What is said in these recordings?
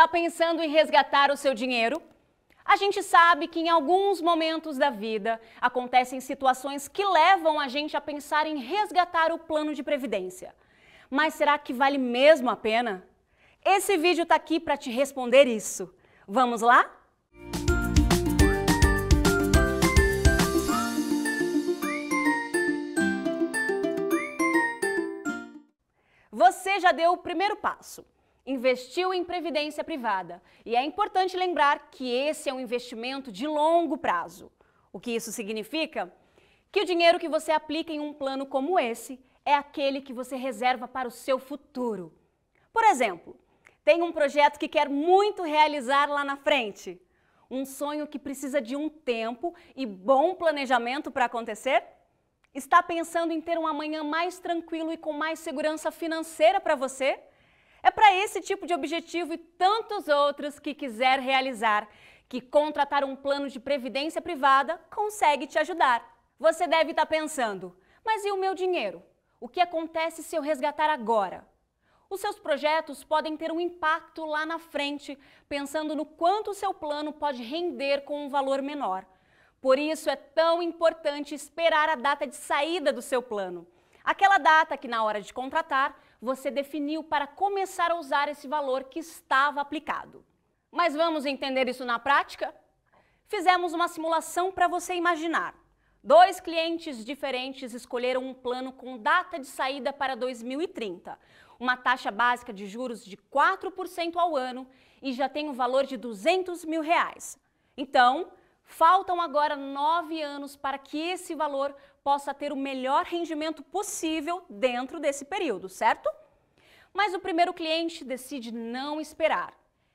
Está pensando em resgatar o seu dinheiro? A gente sabe que em alguns momentos da vida acontecem situações que levam a gente a pensar em resgatar o plano de previdência. Mas será que vale mesmo a pena? Esse vídeo está aqui para te responder isso. Vamos lá? Você já deu o primeiro passo investiu em previdência privada. E é importante lembrar que esse é um investimento de longo prazo. O que isso significa? Que o dinheiro que você aplica em um plano como esse é aquele que você reserva para o seu futuro. Por exemplo, tem um projeto que quer muito realizar lá na frente. Um sonho que precisa de um tempo e bom planejamento para acontecer? Está pensando em ter um amanhã mais tranquilo e com mais segurança financeira para você? É para esse tipo de objetivo e tantos outros que quiser realizar que contratar um plano de previdência privada consegue te ajudar. Você deve estar tá pensando, mas e o meu dinheiro? O que acontece se eu resgatar agora? Os seus projetos podem ter um impacto lá na frente, pensando no quanto o seu plano pode render com um valor menor. Por isso é tão importante esperar a data de saída do seu plano. Aquela data que na hora de contratar você definiu para começar a usar esse valor que estava aplicado. Mas vamos entender isso na prática? Fizemos uma simulação para você imaginar. Dois clientes diferentes escolheram um plano com data de saída para 2030, uma taxa básica de juros de 4% ao ano e já tem um valor de 200 mil reais. Então, Faltam agora nove anos para que esse valor possa ter o melhor rendimento possível dentro desse período, certo? Mas o primeiro cliente decide não esperar.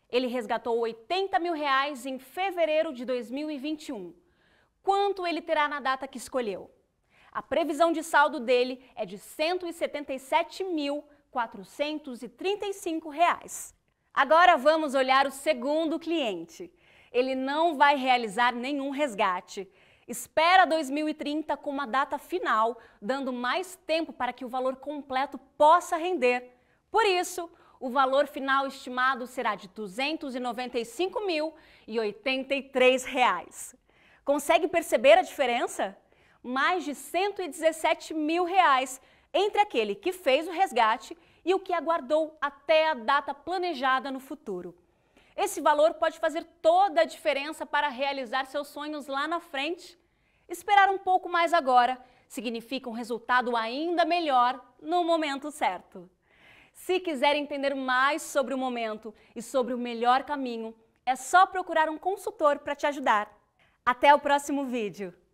Ele resgatou 80 mil reais em fevereiro de 2021. Quanto ele terá na data que escolheu? A previsão de saldo dele é de R$ 177.435. Agora vamos olhar o segundo cliente ele não vai realizar nenhum resgate. Espera 2030 como a data final, dando mais tempo para que o valor completo possa render. Por isso, o valor final estimado será de R$ 295.083. Consegue perceber a diferença? Mais de R$ 117 mil reais entre aquele que fez o resgate e o que aguardou até a data planejada no futuro. Esse valor pode fazer toda a diferença para realizar seus sonhos lá na frente. Esperar um pouco mais agora significa um resultado ainda melhor no momento certo. Se quiser entender mais sobre o momento e sobre o melhor caminho, é só procurar um consultor para te ajudar. Até o próximo vídeo!